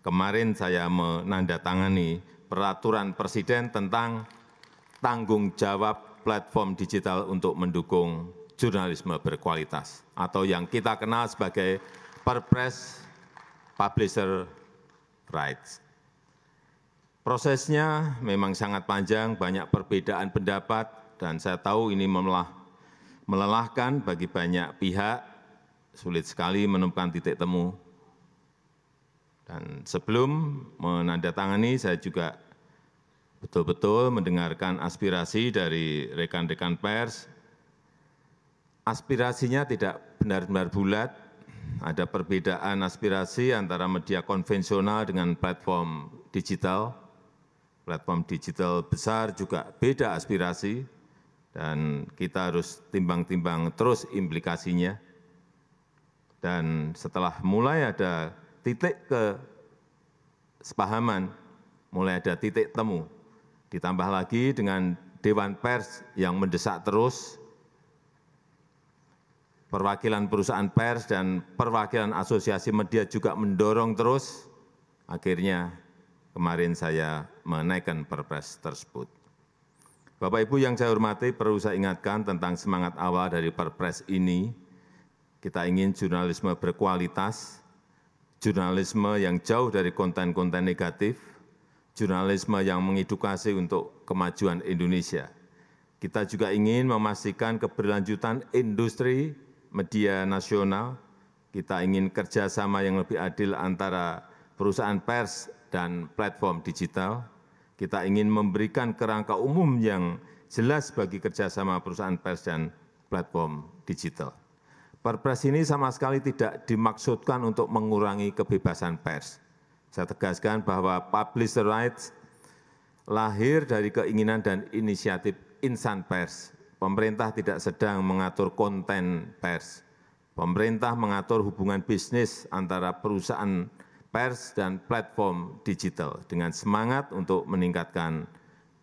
kemarin saya menandatangani peraturan presiden tentang tanggung jawab platform digital untuk mendukung jurnalisme berkualitas atau yang kita kenal sebagai Perpres Publisher Rights. Prosesnya memang sangat panjang, banyak perbedaan pendapat, dan saya tahu ini memelah, melelahkan bagi banyak pihak, sulit sekali menemukan titik temu dan sebelum menandatangani saya juga betul betul mendengarkan aspirasi dari rekan rekan pers aspirasinya tidak benar-benar bulat ada perbedaan aspirasi antara media konvensional dengan platform digital platform digital besar juga beda aspirasi dan kita harus timbang-timbang terus implikasinya dan setelah mulai ada titik kesepahaman, mulai ada titik temu. Ditambah lagi dengan Dewan Pers yang mendesak terus, perwakilan perusahaan pers dan perwakilan asosiasi media juga mendorong terus. Akhirnya kemarin saya menaikkan perpres tersebut. Bapak Ibu yang saya hormati, perlu saya ingatkan tentang semangat awal dari perpres ini. Kita ingin jurnalisme berkualitas, jurnalisme yang jauh dari konten-konten negatif, jurnalisme yang mengedukasi untuk kemajuan Indonesia. Kita juga ingin memastikan keberlanjutan industri media nasional. Kita ingin kerjasama yang lebih adil antara perusahaan pers dan platform digital. Kita ingin memberikan kerangka umum yang jelas bagi kerjasama perusahaan pers dan platform digital. Perpres ini sama sekali tidak dimaksudkan untuk mengurangi kebebasan pers. Saya tegaskan bahwa publisher rights lahir dari keinginan dan inisiatif insan pers. Pemerintah tidak sedang mengatur konten pers. Pemerintah mengatur hubungan bisnis antara perusahaan pers dan platform digital dengan semangat untuk meningkatkan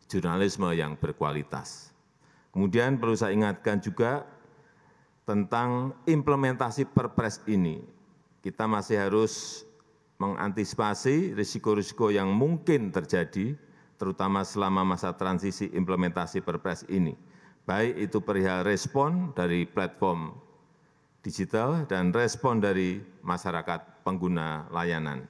jurnalisme yang berkualitas. Kemudian perlu saya ingatkan juga tentang implementasi perpres ini kita masih harus mengantisipasi risiko risiko yang mungkin terjadi terutama selama masa transisi implementasi perpres ini baik itu perihal respon dari platform digital dan respon dari masyarakat pengguna layanan.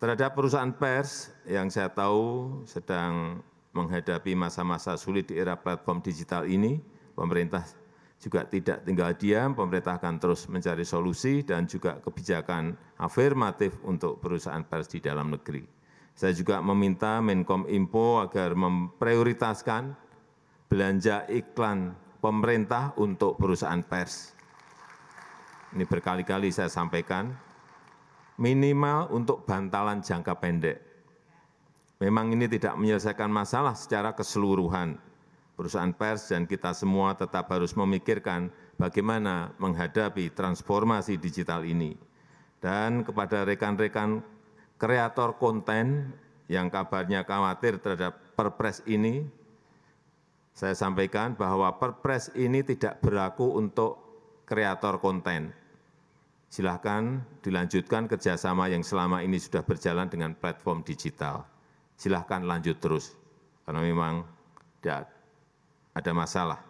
Terhadap perusahaan pers yang saya tahu sedang menghadapi masa-masa sulit di era platform digital ini, pemerintah juga tidak tinggal diam, pemerintah akan terus mencari solusi dan juga kebijakan afirmatif untuk perusahaan pers di dalam negeri. Saya juga meminta Menkom Info agar memprioritaskan belanja iklan pemerintah untuk perusahaan pers. Ini berkali-kali saya sampaikan, minimal untuk bantalan jangka pendek. Memang ini tidak menyelesaikan masalah secara keseluruhan, perusahaan pers dan kita semua tetap harus memikirkan bagaimana menghadapi transformasi digital ini. Dan kepada rekan-rekan kreator konten yang kabarnya khawatir terhadap perpres ini, saya sampaikan bahwa perpres ini tidak berlaku untuk kreator konten. Silahkan dilanjutkan kerjasama yang selama ini sudah berjalan dengan platform digital. Silahkan lanjut terus, karena memang tidak ada masalah